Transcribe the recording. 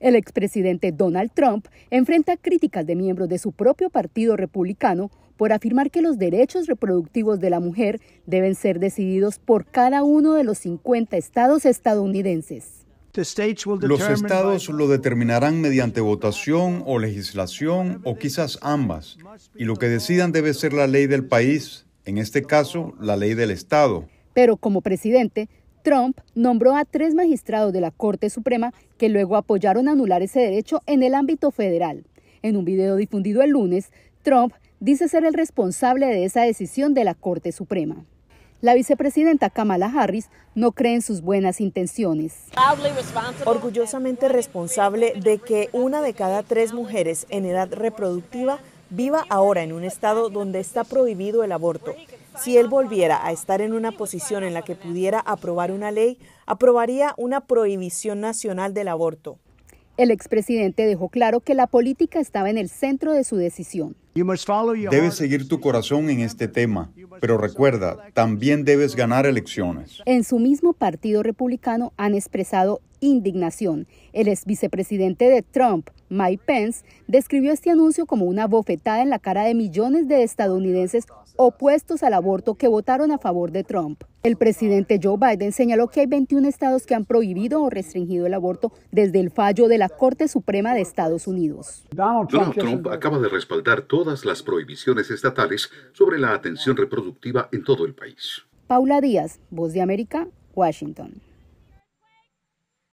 El expresidente Donald Trump enfrenta críticas de miembros de su propio partido republicano por afirmar que los derechos reproductivos de la mujer deben ser decididos por cada uno de los 50 estados estadounidenses. Los estados lo determinarán mediante votación o legislación o quizás ambas, y lo que decidan debe ser la ley del país, en este caso la ley del estado. Pero como presidente, Trump nombró a tres magistrados de la Corte Suprema que luego apoyaron anular ese derecho en el ámbito federal. En un video difundido el lunes, Trump dice ser el responsable de esa decisión de la Corte Suprema. La vicepresidenta Kamala Harris no cree en sus buenas intenciones. Orgullosamente responsable de que una de cada tres mujeres en edad reproductiva viva ahora en un estado donde está prohibido el aborto si él volviera a estar en una posición en la que pudiera aprobar una ley, aprobaría una prohibición nacional del aborto. El expresidente dejó claro que la política estaba en el centro de su decisión. Debes seguir tu corazón en este tema, pero recuerda, también debes ganar elecciones. En su mismo partido republicano han expresado indignación. El ex vicepresidente de Trump Mike Pence describió este anuncio como una bofetada en la cara de millones de estadounidenses opuestos al aborto que votaron a favor de Trump. El presidente Joe Biden señaló que hay 21 estados que han prohibido o restringido el aborto desde el fallo de la Corte Suprema de Estados Unidos. Donald Trump, acaba de respaldar todas las prohibiciones estatales sobre la atención reproductiva en todo el país. Paula Díaz, Voz de América, Washington.